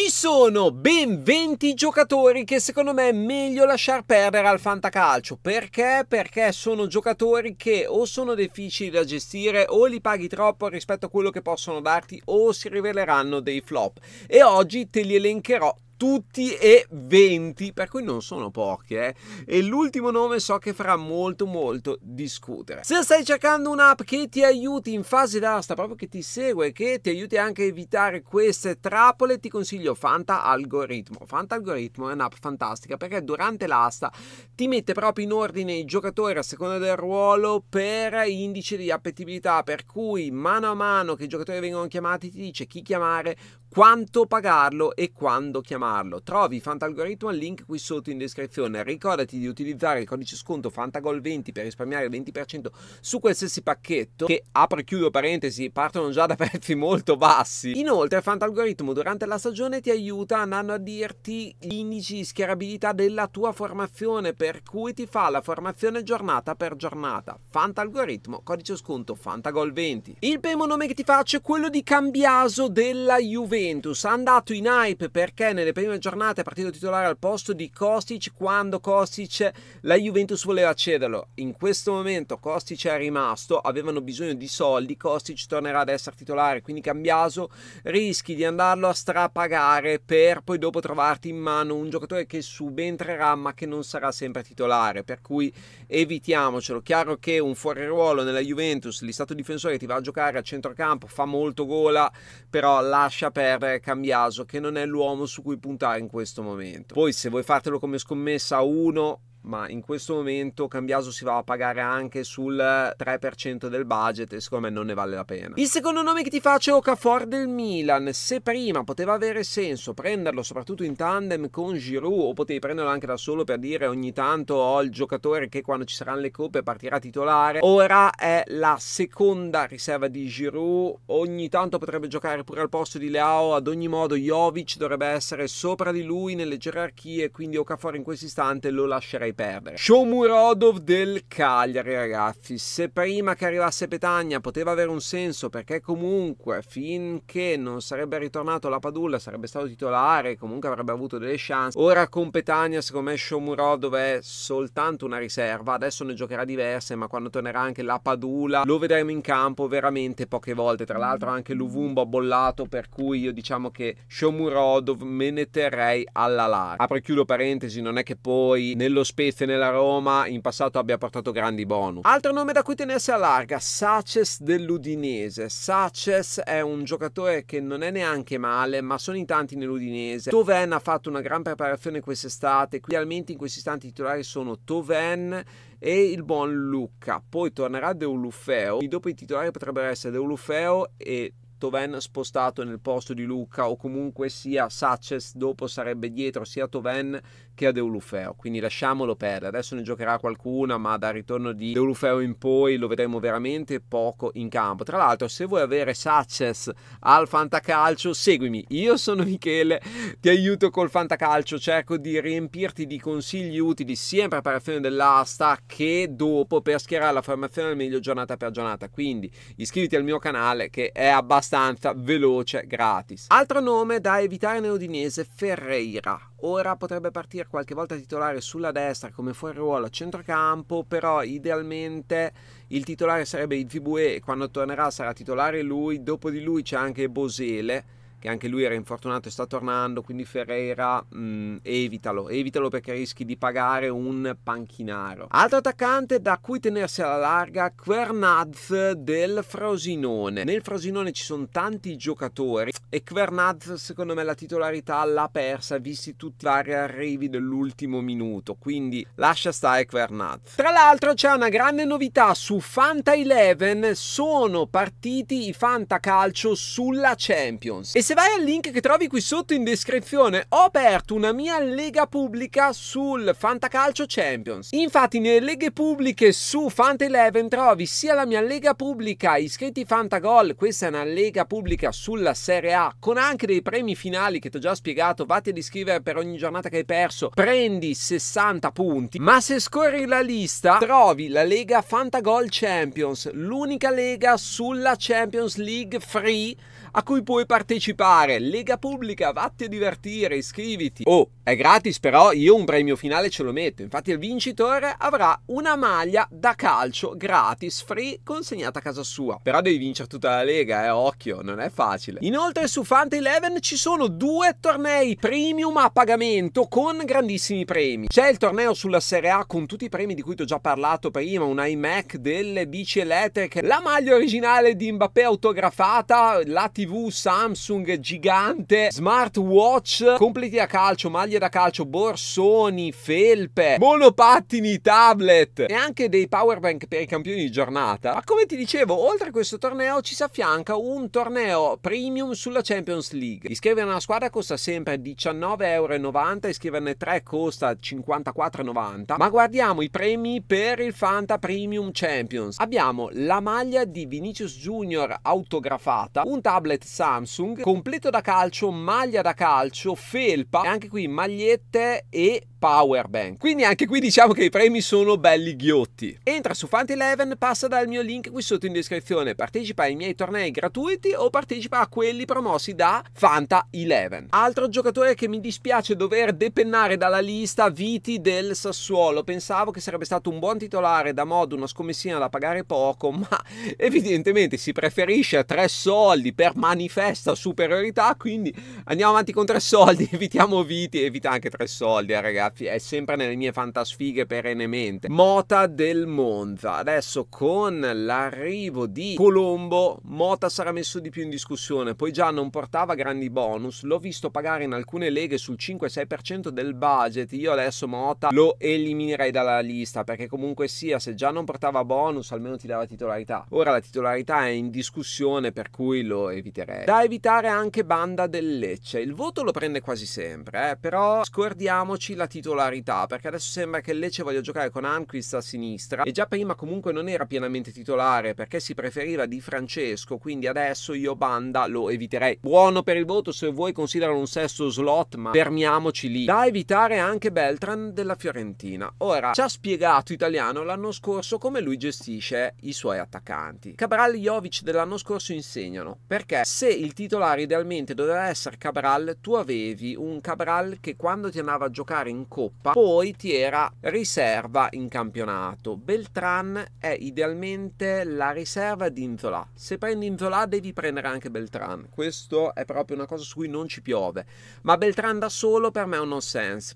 Ci sono ben 20 giocatori che secondo me è meglio lasciar perdere al fantacalcio. Perché? Perché sono giocatori che o sono difficili da gestire o li paghi troppo rispetto a quello che possono darti o si riveleranno dei flop. E oggi te li elencherò tutti e 20, per cui non sono pochi, eh? E l'ultimo nome so che farà molto molto discutere. Se stai cercando un'app che ti aiuti in fase d'asta, proprio che ti segue, che ti aiuti anche a evitare queste trappole, ti consiglio Fanta Algoritmo. Fanta Algoritmo è un'app fantastica perché durante l'asta ti mette proprio in ordine i giocatori a seconda del ruolo per indice di appetibilità, per cui mano a mano che i giocatori vengono chiamati ti dice chi chiamare, quanto pagarlo e quando chiamarlo. Trovi Fantalgoritmo al link qui sotto in descrizione. Ricordati di utilizzare il codice sconto FantaGol20 per risparmiare il 20% su qualsiasi pacchetto che, apro e chiudo parentesi, partono già da prezzi molto bassi. Inoltre Fantalgoritmo durante la stagione ti aiuta andando a dirti gli indici di schierabilità della tua formazione per cui ti fa la formazione giornata per giornata. Fantalgoritmo, codice sconto FantaGol20. Il primo nome che ti faccio è quello di Cambiaso della Juventus Juventus ha andato in hype perché nelle prime giornate è partito titolare al posto di Kostic quando Kostic la Juventus voleva cederlo. In questo momento Kostic è rimasto, avevano bisogno di soldi, Kostic tornerà ad essere titolare, quindi Cambiaso rischi di andarlo a strapagare per poi dopo trovarti in mano un giocatore che subentrerà ma che non sarà sempre titolare, per cui evitiamocelo. Chiaro che un fuoriruolo nella Juventus, l'istato difensore ti va a giocare a centrocampo, fa molto gola, però lascia perdere per Cambiaso che non è l'uomo su cui puntare in questo momento. Poi se voi fatelo come scommessa a 1 ma in questo momento Cambiaso si va a pagare anche sul 3% del budget e secondo me non ne vale la pena. Il secondo nome che ti faccio è Okafor del Milan. Se prima poteva avere senso prenderlo soprattutto in tandem con Giroud o potevi prenderlo anche da solo per dire ogni tanto ho oh, il giocatore che quando ci saranno le coppe partirà titolare, ora è la seconda riserva di Giroud, ogni tanto potrebbe giocare pure al posto di Leao, ad ogni modo Jovic dovrebbe essere sopra di lui nelle gerarchie, quindi Okafor in questo istante lo lascerei vorrei perdere. Shomurodov del Cagliari, ragazzi. Se prima che arrivasse Petagna poteva avere un senso, perché comunque finché non sarebbe ritornato la Padulla sarebbe stato titolare, comunque avrebbe avuto delle chance. Ora con Petagna, secondo me, Shomurodov è soltanto una riserva. Adesso ne giocherà diverse, ma quando tornerà anche la Padula lo vedremo in campo veramente poche volte. Tra l'altro, anche Luvumbo ha bollato, per cui io diciamo che Shomurodov me ne terrei alla larga. Apro e chiudo parentesi, non è che poi nello spazio spezie nella Roma in passato abbia portato grandi bonus. Altro nome da cui tenersi alla larga, Saces dell'Udinese. Saces è un giocatore che non è neanche male, ma sono in tanti nell'Udinese. Toven ha fatto una gran preparazione quest'estate, quindi almeno in questi istanti i titolari sono Toven e il buon Luca. Poi tornerà Deulufeo, dopo i titolari potrebbero essere Deulufeo e Toven spostato nel posto di Luca o comunque sia Saces dopo sarebbe dietro sia Toven che a Deulufeo, quindi lasciamolo perdere. Adesso ne giocherà qualcuna, ma dal ritorno di Deulufeo in poi lo vedremo veramente poco in campo. Tra l'altro, se vuoi avere Success al fantacalcio, seguimi. Io sono Michele, ti aiuto col fantacalcio, cerco di riempirti di consigli utili sia in preparazione dell'asta che dopo per schierare la formazione al meglio giornata per giornata. Quindi iscriviti al mio canale che è abbastanza veloce, gratis. Altro nome da evitare nell'Udinese, Ferreira Ora potrebbe partire qualche volta titolare sulla destra come fuori ruolo a centrocampo, però idealmente il titolare sarebbe il Fibue e quando tornerà sarà titolare lui, dopo di lui c'è anche Bosele che anche lui era infortunato e sta tornando, quindi Ferreira mh, mm, evitalo, evitalo perché rischi di pagare un panchinaro. Altro attaccante da cui tenersi alla larga, Quernaz del Frosinone. Nel Frosinone ci sono tanti giocatori e Quernaz secondo me la titolarità l'ha persa visti tutti i vari arrivi dell'ultimo minuto, quindi lascia stare Quernaz. Tra l'altro c'è una grande novità su Fanta 11, sono partiti i Fanta Calcio sulla Champions. E se vai al link che trovi qui sotto in descrizione, ho aperto una mia lega pubblica sul Fantacalcio Champions. Infatti nelle leghe pubbliche su Fanta 11 trovi sia la mia lega pubblica iscritti Fantagol, questa è una lega pubblica sulla Serie A, con anche dei premi finali che ti ho già spiegato, vatti ad iscrivere per ogni giornata che hai perso, prendi 60 punti, ma se scorri la lista trovi la lega Fantagol Champions, l'unica lega sulla Champions League free a cui puoi partecipare partecipare, Lega Pubblica, vatti a divertire, iscriviti. Oh, è gratis però, io un premio finale ce lo metto, infatti il vincitore avrà una maglia da calcio gratis, free, consegnata a casa sua. Però devi vincere tutta la Lega, eh, occhio, non è facile. Inoltre su Fanta 11 ci sono due tornei premium a pagamento con grandissimi premi. C'è il torneo sulla Serie A con tutti i premi di cui ti ho già parlato prima, un iMac, delle bici elettriche, la maglia originale di Mbappé autografata, la TV Samsung gigante, smartwatch, completi da calcio, maglie da calcio, borsoni, felpe, monopattini, tablet e anche dei powerbank per i campioni di giornata. Ma come ti dicevo, oltre a questo torneo ci si affianca un torneo premium sulla Champions League. Iscriverne una squadra costa sempre 19,90 euro, iscriverne 3 costa 54,90€, ma guardiamo i premi per il Fanta Premium Champions. Abbiamo la maglia di Vinicius Junior autografata, un tablet Samsung con completo da calcio, maglia da calcio, felpa, e anche qui magliette e power bank. Quindi anche qui diciamo che i premi sono belli ghiotti. Entra su Fant11, passa dal mio link qui sotto in descrizione, partecipa ai miei tornei gratuiti o partecipa a quelli promossi da Fanta11. Altro giocatore che mi dispiace dover depennare dalla lista, Viti del Sassuolo. Pensavo che sarebbe stato un buon titolare da modo, una scommessina da pagare poco, ma evidentemente si preferisce a tre soldi per manifesta super superiorità, quindi andiamo avanti con tre soldi, evitiamo viti, evita anche tre soldi, eh, ragazzi, è sempre nelle mie fantasfighe perennemente. Mota del Monza, adesso con l'arrivo di Colombo, Mota sarà messo di più in discussione, poi già non portava grandi bonus, l'ho visto pagare in alcune leghe sul 5-6% del budget, io adesso Mota lo eliminerei dalla lista, perché comunque sia, se già non portava bonus, almeno ti dava titolarità. Ora la titolarità è in discussione, per cui lo eviterei. Da evitare anche anche Banda del Lecce. Il voto lo prende quasi sempre, eh? però scordiamoci la titolarità, perché adesso sembra che il Lecce voglia giocare con Anquist a sinistra e già prima comunque non era pienamente titolare perché si preferiva di Francesco, quindi adesso io Banda lo eviterei. Buono per il voto se vuoi considerano un sesto slot, ma fermiamoci lì. Da evitare anche Beltran della Fiorentina. Ora, ci ha spiegato Italiano l'anno scorso come lui gestisce i suoi attaccanti. Cabral e Jovic dell'anno scorso insegnano, perché se il titolare idealmente doveva essere Cabral, tu avevi un Cabral che quando ti andava a giocare in coppa poi ti era riserva in campionato. Beltran è idealmente la riserva di Inzola. Se prendi Inzola devi prendere anche Beltran. Questo è proprio una cosa su cui non ci piove. Ma Beltran da solo per me è un non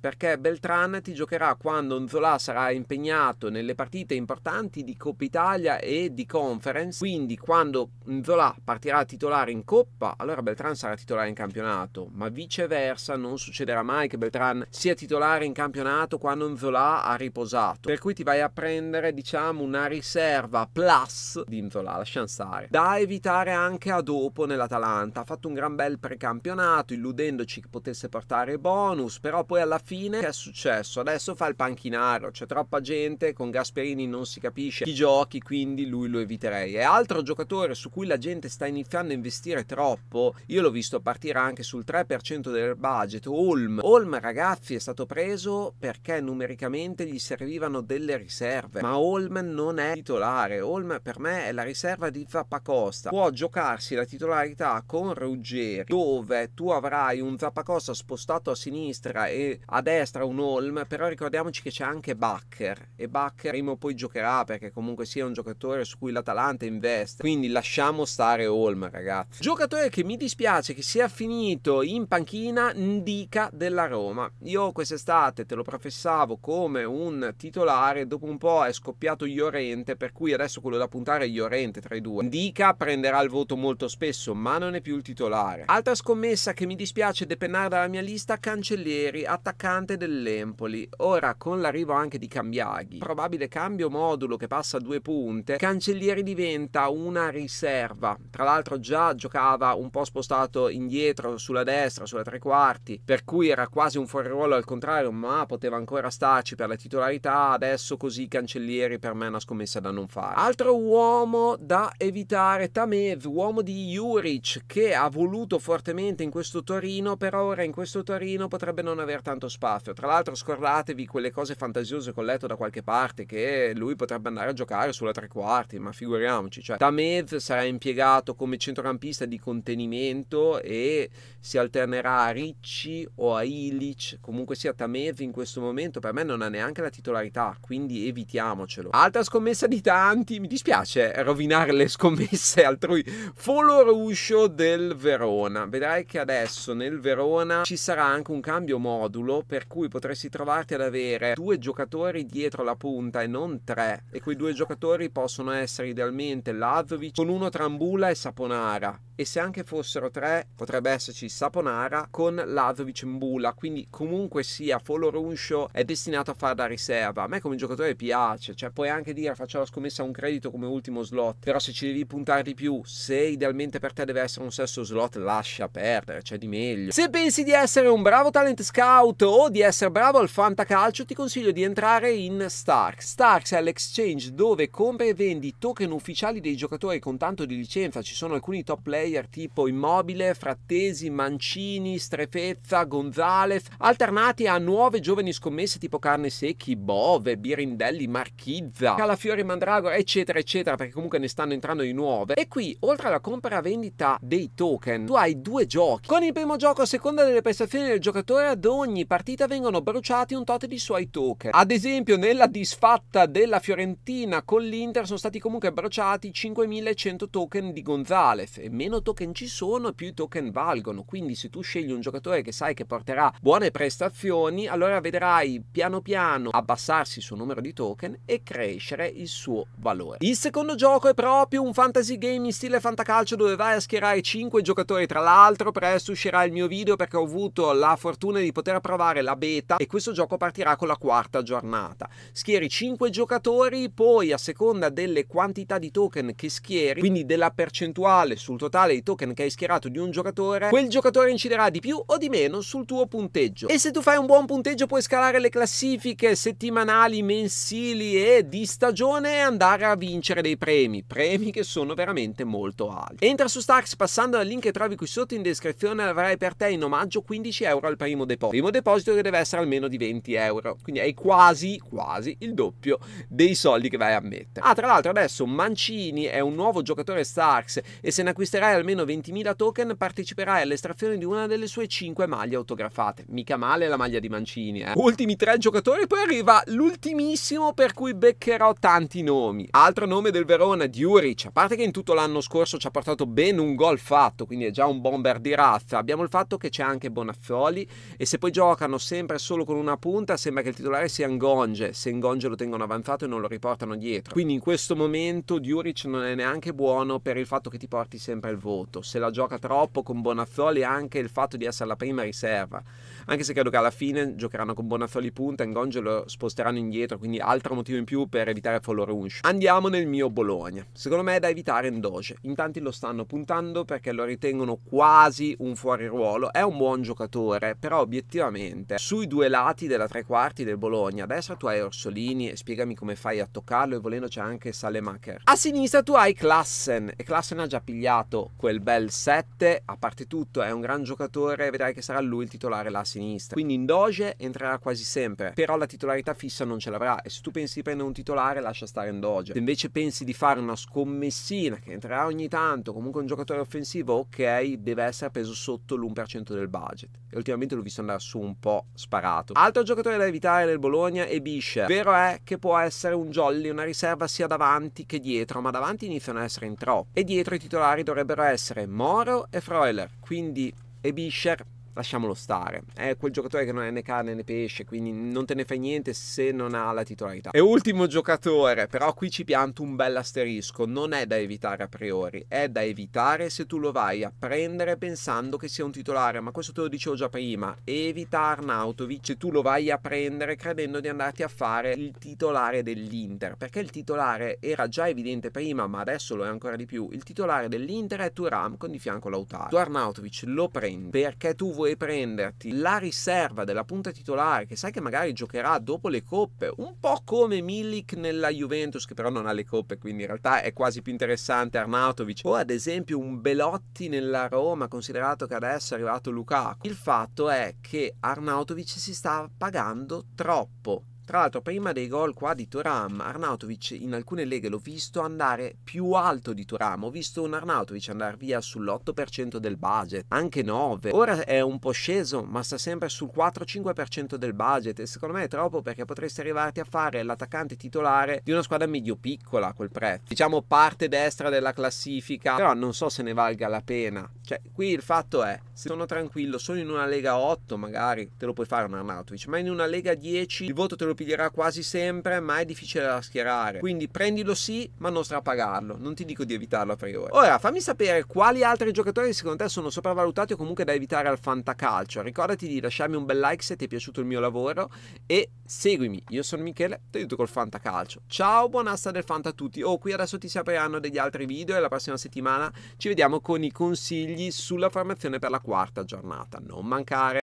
perché Beltran ti giocherà quando Inzola sarà impegnato nelle partite importanti di Coppa Italia e di Conference. Quindi quando Inzola partirà titolare in coppa, allora Beltran Beltran sarà titolare in campionato, ma viceversa non succederà mai che Beltran sia titolare in campionato quando Nzola ha riposato. Per cui ti vai a prendere, diciamo, una riserva plus di Nzola, lasciamo stare. Da evitare anche a dopo nell'Atalanta. Ha fatto un gran bel precampionato, illudendoci che potesse portare bonus, però poi alla fine che è successo? Adesso fa il panchinaro, c'è troppa gente, con Gasperini non si capisce chi giochi, quindi lui lo eviterei. E altro giocatore su cui la gente sta iniziando a investire troppo io l'ho visto partire anche sul 3% del budget. Olm, Olm ragazzi è stato preso perché numericamente gli servivano delle riserve, ma Olm non è titolare. Olm per me è la riserva di Zappacosta. Può giocarsi la titolarità con Ruggeri, dove tu avrai un Zappacosta spostato a sinistra e a destra un Olm, però ricordiamoci che c'è anche Bakker e Bakker prima o poi giocherà perché comunque sia un giocatore su cui l'Atalanta investe. Quindi lasciamo stare Olm, ragazzi. Giocatore che mi dispiace dispiace che sia finito in panchina Ndica della Roma. Io quest'estate te lo professavo come un titolare, dopo un po' è scoppiato Iorente, per cui adesso quello da puntare è Iorente tra i due. Ndica prenderà il voto molto spesso, ma non è più il titolare. Altra scommessa che mi dispiace depennare dalla mia lista, Cancellieri, attaccante dell'Empoli. Ora, con l'arrivo anche di Cambiaghi, probabile cambio modulo che passa a due punte, Cancellieri diventa una riserva. Tra l'altro già giocava un po' spostato spostato indietro sulla destra, sulla tre quarti, per cui era quasi un fuori ruolo al contrario, ma poteva ancora starci per la titolarità. Adesso così Cancellieri per me è una scommessa da non fare. Altro uomo da evitare, Tamev, uomo di Juric che ha voluto fortemente in questo Torino, però ora in questo Torino potrebbe non avere tanto spazio. Tra l'altro scordatevi quelle cose fantasiose che ho letto da qualche parte che lui potrebbe andare a giocare sulla tre quarti, ma figuriamoci, cioè Tamev sarà impiegato come centrocampista di contenimento talento e si alternerà a Ricci o a Ilic, comunque sia Tamev in questo momento per me non ha neanche la titolarità, quindi evitiamocelo. Altra scommessa di tanti, mi dispiace rovinare le scommesse altrui, Foloruscio del Verona. Vedrai che adesso nel Verona ci sarà anche un cambio modulo per cui potresti trovarti ad avere due giocatori dietro la punta e non tre e quei due giocatori possono essere idealmente Lazovic con uno Trambula e Saponara e se anche fossero numero 3 potrebbe esserci Saponara con Lazovic Mbula, quindi comunque sia Foloruncio è destinato a fare da riserva. A me come giocatore piace, cioè puoi anche dire faccio la scommessa a un credito come ultimo slot, però se ci devi puntare di più, se idealmente per te deve essere un sesto slot, lascia perdere, c'è cioè di meglio. Se pensi di essere un bravo talent scout o di essere bravo al fantacalcio, ti consiglio di entrare in Starks. Starks è l'exchange dove compri e vendi token ufficiali dei giocatori con tanto di licenza, ci sono alcuni top player tipo Immobile Nobile, Frattesi, Mancini, Strefezza, Gonzalez, alternati a nuove giovani scommesse tipo Carne Secchi, Bove, Birindelli, Marchizza, Calafiori Mandragora, eccetera, eccetera, perché comunque ne stanno entrando di nuove. E qui, oltre alla compra e vendita dei token, tu hai due giochi. Con il primo gioco, a seconda delle prestazioni del giocatore, ad ogni partita vengono bruciati un tot di suoi token. Ad esempio, nella disfatta della Fiorentina con l'Inter sono stati comunque bruciati 5100 token di Gonzalez e meno token ci sono valgono, più i token valgono. Quindi se tu scegli un giocatore che sai che porterà buone prestazioni, allora vedrai piano piano abbassarsi il suo numero di token e crescere il suo valore. Il secondo gioco è proprio un fantasy game in stile fantacalcio dove vai a schierare 5 giocatori. Tra l'altro presto uscirà il mio video perché ho avuto la fortuna di poter provare la beta e questo gioco partirà con la quarta giornata. Schieri 5 giocatori, poi a seconda delle quantità di token che schieri, quindi della percentuale sul totale di token che hai schierato, superato di un giocatore, quel giocatore inciderà di più o di meno sul tuo punteggio. E se tu fai un buon punteggio puoi scalare le classifiche settimanali, mensili e di stagione e andare a vincere dei premi, premi che sono veramente molto alti. Entra su Starks passando al link che trovi qui sotto in descrizione avrai per te in omaggio 15 euro al primo deposito. Primo deposito che deve essere almeno di 20 euro, quindi hai quasi, quasi il doppio dei soldi che vai a mettere. Ah, tra l'altro adesso Mancini è un nuovo giocatore Starks e se ne acquisterai almeno 20.000 Sera Token parteciperai all'estrazione di una delle sue 5 maglie autografate. Mica male la maglia di Mancini, eh. Ultimi tre giocatori, poi arriva l'ultimissimo per cui beccherò tanti nomi. Altro nome del Verona, Diuric, a parte che in tutto l'anno scorso ci ha portato ben un gol fatto, quindi è già un bomber di razza. Abbiamo il fatto che c'è anche Bonazzoli e se poi giocano sempre solo con una punta sembra che il titolare sia Ngonge, se Ngonge lo tengono avanzato e non lo riportano dietro. Quindi in questo momento Diuric non è neanche buono per il fatto che ti porti sempre il voto. Se la gioca gioca troppo con Bonazzoli anche il fatto di essere la prima riserva anche se credo che alla fine giocheranno con Bonazzoli punta, Ngonge lo sposteranno indietro, quindi altro motivo in più per evitare Follow Runch. Andiamo nel mio Bologna. Secondo me è da evitare Ndoge. In tanti lo stanno puntando perché lo ritengono quasi un fuori ruolo. È un buon giocatore, però obiettivamente sui due lati della tre quarti del Bologna, a destra tu hai Orsolini e spiegami come fai a toccarlo e volendo c'è anche Salemacher. A sinistra tu hai Klassen e Klassen ha già pigliato quel bel 7, a parte tutto è un gran giocatore, vedrai che sarà lui il titolare là sinistra. Quindi in Doge entrerà quasi sempre, però la titolarità fissa non ce l'avrà e se tu pensi di prendere un titolare lascia stare in Doge. Se invece pensi di fare una scommessina che entrerà ogni tanto, comunque un giocatore offensivo, ok, deve essere preso sotto l'1% del budget. E ultimamente l'ho visto andare su un po' sparato. Altro giocatore da evitare del Bologna è Bischer. Vero è che può essere un jolly, una riserva sia davanti che dietro, ma davanti iniziano ad essere in troppo. E dietro i titolari dovrebbero essere Moro e Freuler. Quindi e Bischer lasciamolo stare. È quel giocatore che non è né carne né pesce, quindi non te ne fai niente se non ha la titolarità. E ultimo giocatore, però qui ci pianto un bel asterisco, non è da evitare a priori, è da evitare se tu lo vai a prendere pensando che sia un titolare, ma questo te lo dicevo già prima, evita Arnautovic se tu lo vai a prendere credendo di andarti a fare il titolare dell'Inter, perché il titolare era già evidente prima, ma adesso lo è ancora di più, il titolare dell'Inter è Turam con di fianco Lautaro. Tu Arnautovic lo prendi perché tu vuoi vuoi prenderti la riserva della punta titolare, che sai che magari giocherà dopo le coppe, un po' come Milik nella Juventus, che però non ha le coppe, quindi in realtà è quasi più interessante Arnautovic, o ad esempio un Belotti nella Roma, considerato che adesso è arrivato Lukaku. Il fatto è che Arnautovic si sta pagando troppo tra l'altro, prima dei gol qua di Turam, Arnautovic in alcune leghe l'ho visto andare più alto di Turam. Ho visto un Arnautovic andare via sull'8% del budget, anche 9. Ora è un po' sceso, ma sta sempre sul 4-5% del budget. E secondo me è troppo perché potresti arrivarti a fare l'attaccante titolare di una squadra medio-piccola a quel prezzo. Diciamo parte destra della classifica, però non so se ne valga la pena. Cioè, qui il fatto è, se sono tranquillo, sono in una Lega 8 magari, te lo puoi fare un Arnautovic, ma in una Lega 10 il voto te lo lo piglierà quasi sempre, ma è difficile da schierare. Quindi prendilo sì, ma non strapagarlo. Non ti dico di evitarlo a priori. Ora, fammi sapere quali altri giocatori secondo te sono sopravvalutati o comunque da evitare al fantacalcio. Ricordati di lasciarmi un bel like se ti è piaciuto il mio lavoro e seguimi. Io sono Michele, ti aiuto col fantacalcio. Ciao, buon'asta del fanta a tutti. Oh, qui adesso ti si apriranno degli altri video e la prossima settimana ci vediamo con i consigli sulla formazione per la quarta giornata. Non mancare.